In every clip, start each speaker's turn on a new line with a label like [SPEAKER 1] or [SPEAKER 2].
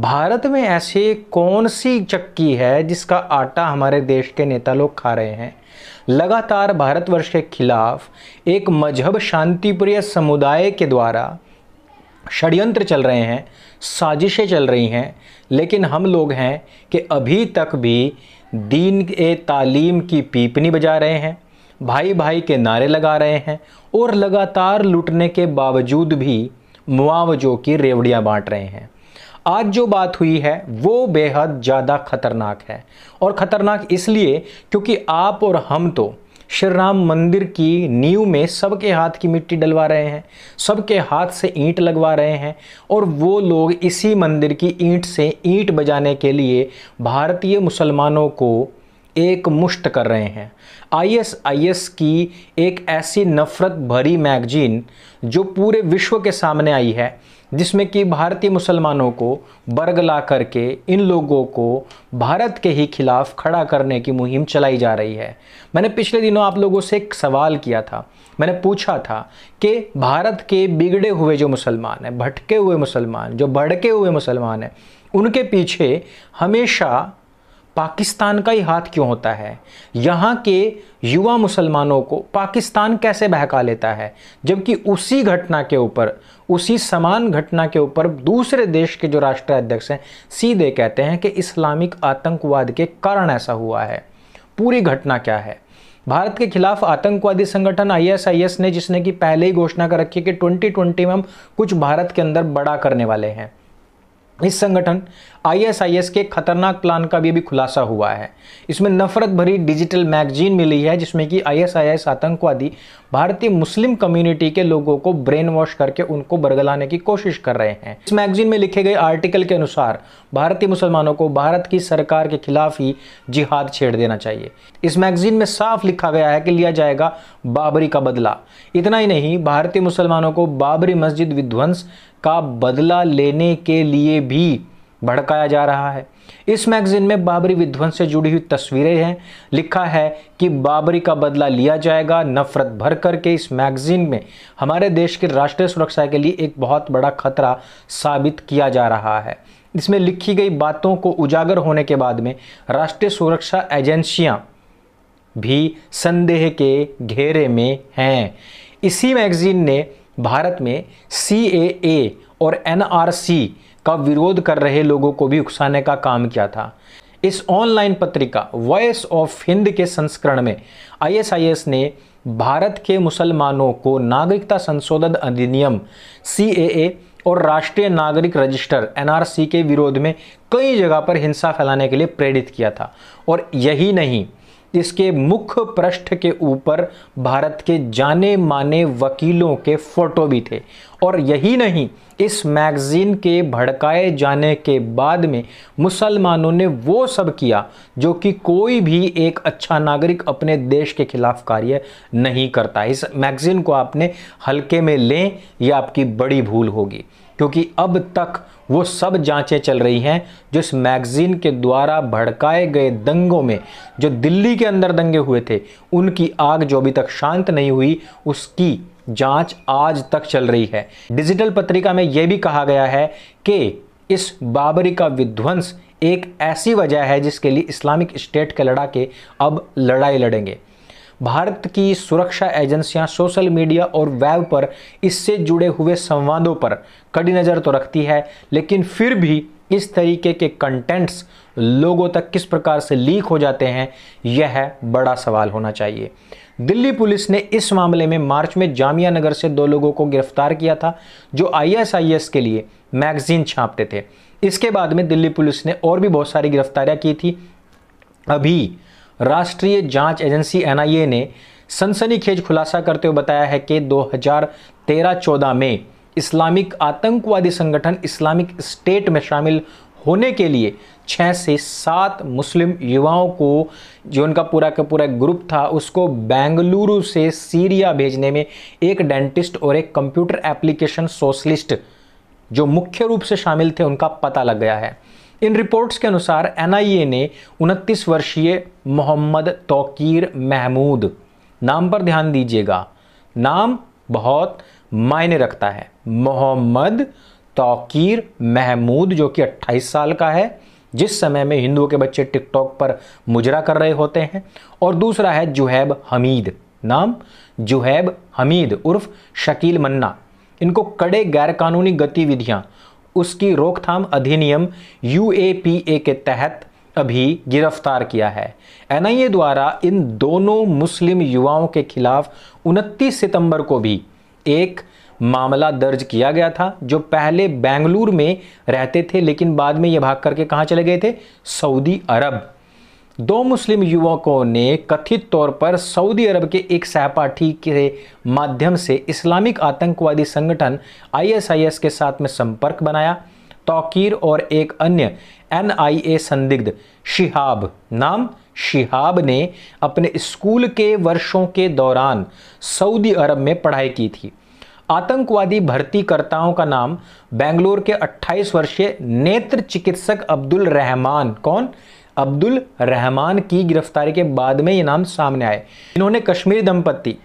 [SPEAKER 1] भारत में ऐसे कौन सी चक्की है जिसका आटा हमारे देश के नेता लोग खा रहे हैं लगातार भारतवर्ष के खिलाफ एक मजहब शांतिप्रिय समुदाय के द्वारा षड्यंत्र चल रहे हैं साजिशें चल रही हैं लेकिन हम लोग हैं कि अभी तक भी दीन ए तालीम की पीपनी बजा रहे हैं भाई भाई के नारे लगा रहे हैं और लगातार लूटने के बावजूद भी मुआवजों की रेवड़ियाँ बाँट रहे हैं आज जो बात हुई है वो बेहद ज़्यादा खतरनाक है और ख़तरनाक इसलिए क्योंकि आप और हम तो श्री राम मंदिर की नींव में सबके हाथ की मिट्टी डलवा रहे हैं सबके हाथ से ईंट लगवा रहे हैं और वो लोग इसी मंदिर की ईंट से ईंट बजाने के लिए भारतीय मुसलमानों को एक मुश्त कर रहे हैं आईएसआईएस की एक ऐसी नफ़रत भरी मैगजीन जो पूरे विश्व के सामने आई है जिसमें कि भारतीय मुसलमानों को बरगला करके इन लोगों को भारत के ही खिलाफ खड़ा करने की मुहिम चलाई जा रही है मैंने पिछले दिनों आप लोगों से एक सवाल किया था मैंने पूछा था कि भारत के बिगड़े हुए जो मुसलमान हैं भटके हुए मुसलमान जो भड़के हुए मुसलमान हैं उनके पीछे हमेशा पाकिस्तान का ही हाथ क्यों होता है यहाँ के युवा मुसलमानों को पाकिस्तान कैसे बहका लेता है जबकि उसी घटना के ऊपर उसी समान घटना के ऊपर दूसरे देश के जो राष्ट्राध्यक्ष हैं सीधे कहते हैं कि इस्लामिक आतंकवाद के कारण ऐसा हुआ है पूरी घटना क्या है भारत के खिलाफ आतंकवादी संगठन आईएसआईएस ने जिसने कि पहले ही घोषणा कर रखी है कि 2020 में हम कुछ भारत के अंदर बड़ा करने वाले हैं इस संगठन आईएसआईएस के खतरनाक प्लान का भी अभी खुलासा हुआ है इसमें नफरत भरी डिजिटल मैगजीन मिली है जिसमें कि आईएसआईएस आतंकवादी भारतीय मुस्लिम कम्युनिटी के लोगों को ब्रेन वॉश करके उनको बरगलाने की कोशिश कर रहे हैं इस मैगजीन में लिखे गए आर्टिकल के अनुसार भारतीय मुसलमानों को भारत की सरकार के खिलाफ ही जिहाद छेड़ देना चाहिए इस मैगजीन में साफ लिखा गया है कि लिया जाएगा बाबरी का बदला इतना ही नहीं भारतीय मुसलमानों को बाबरी मस्जिद विध्वंस का बदला लेने के लिए भी भड़काया जा रहा है इस मैगजीन में बाबरी विध्वंस से जुड़ी हुई तस्वीरें हैं लिखा है कि बाबरी का बदला लिया जाएगा नफरत भर करके इस मैगजीन में हमारे देश की राष्ट्रीय सुरक्षा के लिए एक बहुत बड़ा खतरा साबित किया जा रहा है इसमें लिखी गई बातों को उजागर होने के बाद में राष्ट्रीय सुरक्षा एजेंसियां भी संदेह के घेरे में हैं इसी मैगजीन ने भारत में सी ए और एन का विरोध कर रहे लोगों को भी उकसाने का काम किया था इस ऑनलाइन पत्रिका वॉइस ऑफ हिंद के संस्करण में आईएसआईएस ने भारत के मुसलमानों को नागरिकता संशोधन अधिनियम सी और राष्ट्रीय नागरिक रजिस्टर एनआरसी के विरोध में कई जगह पर हिंसा फैलाने के लिए प्रेरित किया था और यही नहीं जिसके मुख्य पृष्ठ के ऊपर भारत के जाने माने वकीलों के फोटो भी थे और यही नहीं इस मैगज़ीन के भड़काए जाने के बाद में मुसलमानों ने वो सब किया जो कि कोई भी एक अच्छा नागरिक अपने देश के खिलाफ कार्य नहीं करता इस मैगज़ीन को आपने हल्के में लें यह आपकी बड़ी भूल होगी क्योंकि अब तक वो सब जांचें चल रही हैं जो इस मैगज़ीन के द्वारा भड़काए गए दंगों में जो दिल्ली के अंदर दंगे हुए थे उनकी आग जो अभी तक शांत नहीं हुई उसकी जांच आज तक चल रही है डिजिटल पत्रिका में यह भी कहा गया है कि इस बाबरी का विध्वंस एक ऐसी वजह है जिसके लिए इस्लामिक स्टेट के लड़ाके अब लड़ाई लड़ेंगे भारत की सुरक्षा एजेंसियां सोशल मीडिया और वेब पर इससे जुड़े हुए संवादों पर कड़ी नज़र तो रखती है लेकिन फिर भी इस तरीके के कंटेंट्स लोगों तक किस प्रकार से लीक हो जाते हैं यह है बड़ा सवाल होना चाहिए दिल्ली पुलिस ने इस मामले में मार्च में जामिया नगर से दो लोगों को गिरफ्तार किया था जो आईएसआईएस के लिए मैगजीन छापते थे इसके बाद में दिल्ली पुलिस ने और भी बहुत सारी गिरफ्तारियां की थी अभी राष्ट्रीय जांच एजेंसी एनआईए ने सनसनीखेज खुलासा करते हुए बताया है कि 2013-14 में इस्लामिक आतंकवादी संगठन इस्लामिक स्टेट में शामिल होने के लिए छः से सात मुस्लिम युवाओं को जो उनका पूरा का पूरा ग्रुप था उसको बेंगलुरु से सीरिया भेजने में एक डेंटिस्ट और एक कंप्यूटर एप्लीकेशन सोशलिस्ट जो मुख्य रूप से शामिल थे उनका पता लग गया है इन रिपोर्ट्स के अनुसार एनआईए ने 29 वर्षीय मोहम्मद तोकीर महमूद नाम पर ध्यान दीजिएगा नाम बहुत मायने रखता है मोहम्मद तौकीर महमूद जो कि 28 साल का है जिस समय में हिंदुओं के बच्चे टिकटॉक पर मुजरा कर रहे होते हैं और दूसरा है जुहैब हमीद नाम जुहैब हमीद उर्फ शकील मन्ना इनको कड़े गैरकानूनी गतिविधियां उसकी रोकथाम अधिनियम यू के तहत अभी गिरफ्तार किया है एन द्वारा इन दोनों मुस्लिम युवाओं के खिलाफ 29 सितंबर को भी एक मामला दर्ज किया गया था जो पहले बेंगलुरु में रहते थे लेकिन बाद में ये भाग करके कहाँ चले गए थे सऊदी अरब दो मुस्लिम युवकों ने कथित तौर पर सऊदी अरब के एक सहपाठी के माध्यम से इस्लामिक आतंकवादी संगठन आईएसआईएस के साथ में संपर्क बनाया तौकीर और एक अन्य एनआईए संदिग्ध शिहाब नाम शिहाब ने अपने स्कूल के वर्षों के दौरान सऊदी अरब में पढ़ाई की थी आतंकवादी भर्तीकर्ताओं का नाम बेंगलोर के 28 वर्षीय नेत्र चिकित्सक अब्दुल रहमान कौन अब्दुल रहमान की गिरफ्तारी के बाद में ये नाम सामने आए इन्होंने कश्मीर दंपत्ति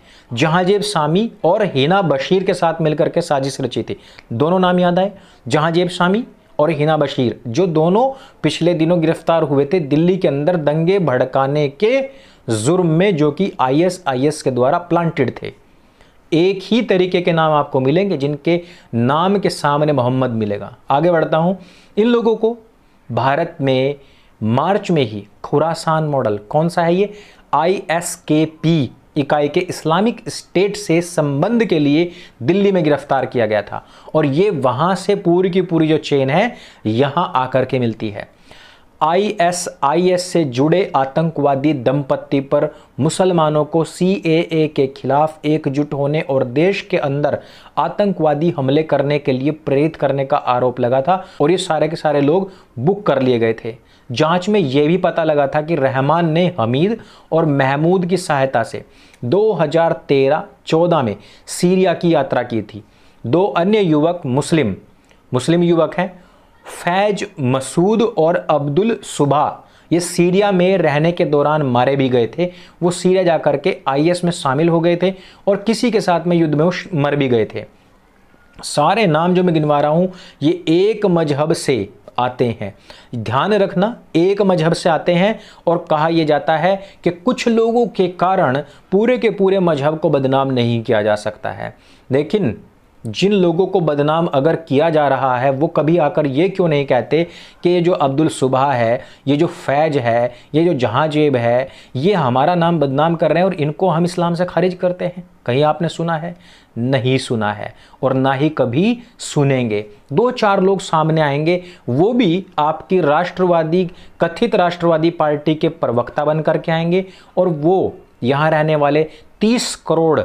[SPEAKER 1] जहांजेब सामी और हिना बशीर के साथ मिलकर के साजिश रची थी दोनों नाम याद आए जहांजेब सामी और हिना बशीर जो दोनों पिछले दिनों गिरफ्तार हुए थे दिल्ली के अंदर दंगे भड़काने के जुर्म में जो कि आईएसआईएस के द्वारा प्लांटेड थे एक ही तरीके के नाम आपको मिलेंगे जिनके नाम के सामने मोहम्मद मिलेगा आगे बढ़ता हूँ इन लोगों को भारत में मार्च में ही खुरासान मॉडल कौन सा है ये आई एस के पी इकाई के इस्लामिक स्टेट से संबंध के लिए दिल्ली में गिरफ्तार किया गया था और ये वहाँ से पूरी की पूरी जो चेन है यहाँ आकर के मिलती है आईएसआईएस से जुड़े आतंकवादी दंपत्ति पर मुसलमानों को सीएए के खिलाफ एकजुट होने और देश के अंदर आतंकवादी हमले करने के लिए प्रेरित करने का आरोप लगा था और ये सारे के सारे लोग बुक कर लिए गए थे जांच में यह भी पता लगा था कि रहमान ने हमीद और महमूद की सहायता से 2013-14 में सीरिया की यात्रा की थी दो अन्य युवक मुस्लिम मुस्लिम युवक हैं फैज मसूद और अब्दुल सुबा ये सीरिया में रहने के दौरान मारे भी गए थे वो सीरिया जा करके के आईएस में शामिल हो गए थे और किसी के साथ में युद्ध में मर भी गए थे सारे नाम जो मैं गिनवा रहा हूँ ये एक मजहब से आते हैं ध्यान रखना एक मजहब से आते हैं और कहा यह जाता है कि कुछ लोगों के कारण पूरे के पूरे मजहब को बदनाम नहीं किया जा सकता है लेकिन जिन लोगों को बदनाम अगर किया जा रहा है वो कभी आकर ये क्यों नहीं कहते कि ये जो अब्दुल सुबह है ये जो फैज है ये जो जहाँजेब है ये हमारा नाम बदनाम कर रहे हैं और इनको हम इस्लाम से खारिज करते हैं कहीं आपने सुना है नहीं सुना है और ना ही कभी सुनेंगे दो चार लोग सामने आएंगे वो भी आपकी राष्ट्रवादी कथित राष्ट्रवादी पार्टी के प्रवक्ता बन करके आएंगे और वो यहाँ रहने वाले तीस करोड़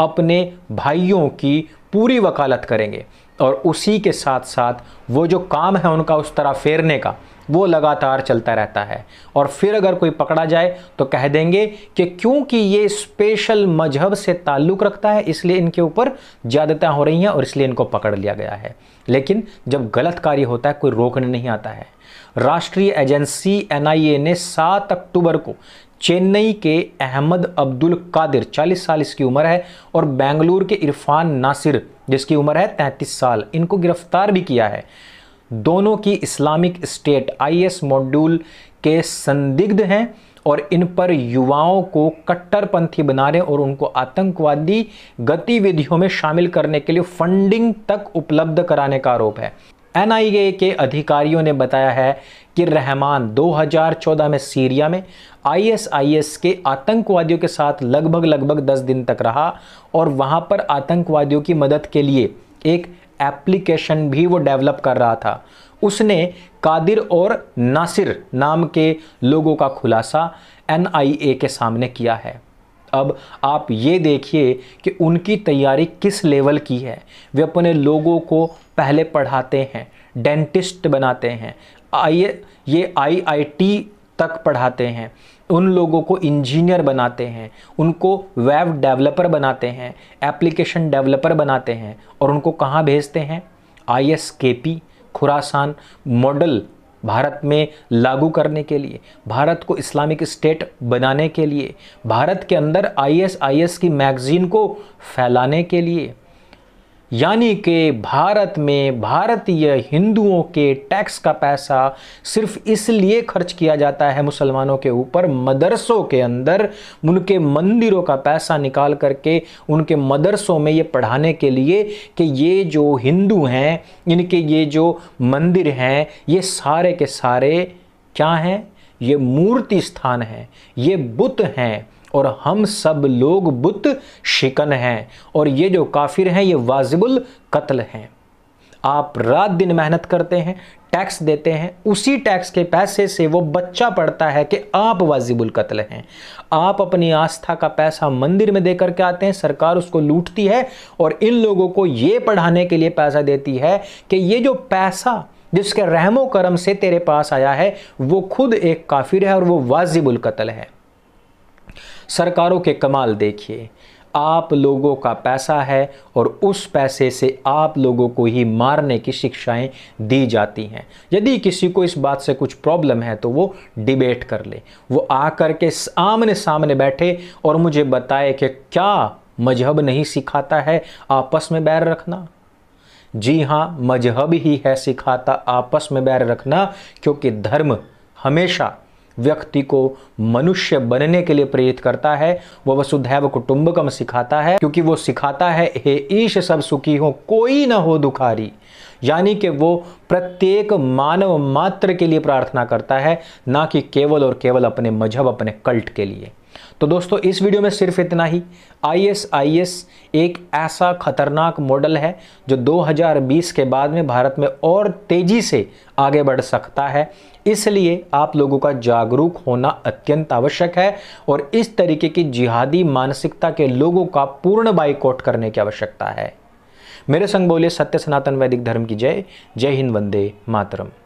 [SPEAKER 1] अपने भाइयों की पूरी वकालत करेंगे और उसी के साथ साथ वो जो काम है उनका उस तरह फेरने का वो लगातार चलता रहता है और फिर अगर कोई पकड़ा जाए तो कह देंगे कि क्योंकि ये स्पेशल मजहब से ताल्लुक़ रखता है इसलिए इनके ऊपर ज़्यादतें हो रही हैं और इसलिए इनको पकड़ लिया गया है लेकिन जब गलत कार्य होता है कोई रोकने नहीं आता है राष्ट्रीय एजेंसी एनआईए ने 7 अक्टूबर को चेन्नई के अहमद अब्दुल कादिर 40 साल इसकी उम्र है और बेंगलुरु के इरफान नासिर जिसकी उम्र है 33 साल इनको गिरफ्तार भी किया है दोनों की इस्लामिक स्टेट आईएस मॉड्यूल के संदिग्ध हैं और इन पर युवाओं को कट्टरपंथी बनाने और उनको आतंकवादी गतिविधियों में शामिल करने के लिए फंडिंग तक उपलब्ध कराने का आरोप है एनआईए के अधिकारियों ने बताया है कि रहमान 2014 में सीरिया में आईएसआईएस के आतंकवादियों के साथ लगभग लगभग 10 दिन तक रहा और वहां पर आतंकवादियों की मदद के लिए एक एप्लीकेशन भी वो डेवलप कर रहा था उसने कादिर और नासिर नाम के लोगों का खुलासा एनआईए के सामने किया है अब आप ये देखिए कि उनकी तैयारी किस लेवल की है वे अपने लोगों को पहले पढ़ाते हैं डेंटिस्ट बनाते हैं आई ये आईआईटी तक पढ़ाते हैं उन लोगों को इंजीनियर बनाते हैं उनको वेब डेवलपर बनाते हैं एप्लीकेशन डेवलपर बनाते हैं और उनको कहाँ भेजते हैं I S K P Khorasan model Bharat में लागू करने के लिए भारत को इस्लामिक स्टेट बनाने के लिए भारत के अंदर आईएसआईएस की मैगज़ीन को फैलाने के लिए यानी कि भारत में भारतीय हिंदुओं के टैक्स का पैसा सिर्फ इसलिए खर्च किया जाता है मुसलमानों के ऊपर मदरसों के अंदर उनके मंदिरों का पैसा निकाल करके उनके मदरसों में ये पढ़ाने के लिए कि ये जो हिंदू हैं इनके ये जो मंदिर हैं ये सारे के सारे क्या हैं ये मूर्ति स्थान हैं ये बुत हैं और हम सब लोग बुत शिकन हैं और ये जो काफिर हैं ये वाजिबुल कत्ल हैं आप रात दिन मेहनत करते हैं टैक्स देते हैं उसी टैक्स के पैसे से वो बच्चा पड़ता है कि आप वाजिबुल कत्ल हैं आप अपनी आस्था का पैसा मंदिर में देकर के आते हैं सरकार उसको लूटती है और इन लोगों को ये पढ़ाने के लिए पैसा देती है कि ये जो पैसा जिसके रहमो करम से तेरे पास आया है वो खुद एक काफिर है और वो वाजिबुल कत्ल है सरकारों के कमाल देखिए आप लोगों का पैसा है और उस पैसे से आप लोगों को ही मारने की शिक्षाएं दी जाती हैं यदि किसी को इस बात से कुछ प्रॉब्लम है तो वो डिबेट कर ले वो आ के सामने सामने बैठे और मुझे बताए कि क्या मजहब नहीं सिखाता है आपस में बैर रखना जी हाँ मजहब ही है सिखाता आपस में बैर रखना क्योंकि धर्म हमेशा व्यक्ति को मनुष्य बनने के लिए प्रेरित करता है वह वसुधैव कुटुंबकम सिखाता है क्योंकि वो सिखाता है हे ईश सब सुखी हो कोई ना हो दुखारी यानी कि वो प्रत्येक मानव मात्र के लिए प्रार्थना करता है ना कि केवल और केवल अपने मजहब अपने कल्ट के लिए तो दोस्तों इस वीडियो में सिर्फ इतना ही आईएसआईएस एक ऐसा खतरनाक मॉडल है जो 2020 के बाद में भारत में और तेज़ी से आगे बढ़ सकता है इसलिए आप लोगों का जागरूक होना अत्यंत आवश्यक है और इस तरीके की जिहादी मानसिकता के लोगों का पूर्ण बाइकॉट करने की आवश्यकता है मेरे संग बोले सत्य सनातन वैदिक धर्म की जय जय हिंद वंदे मातरम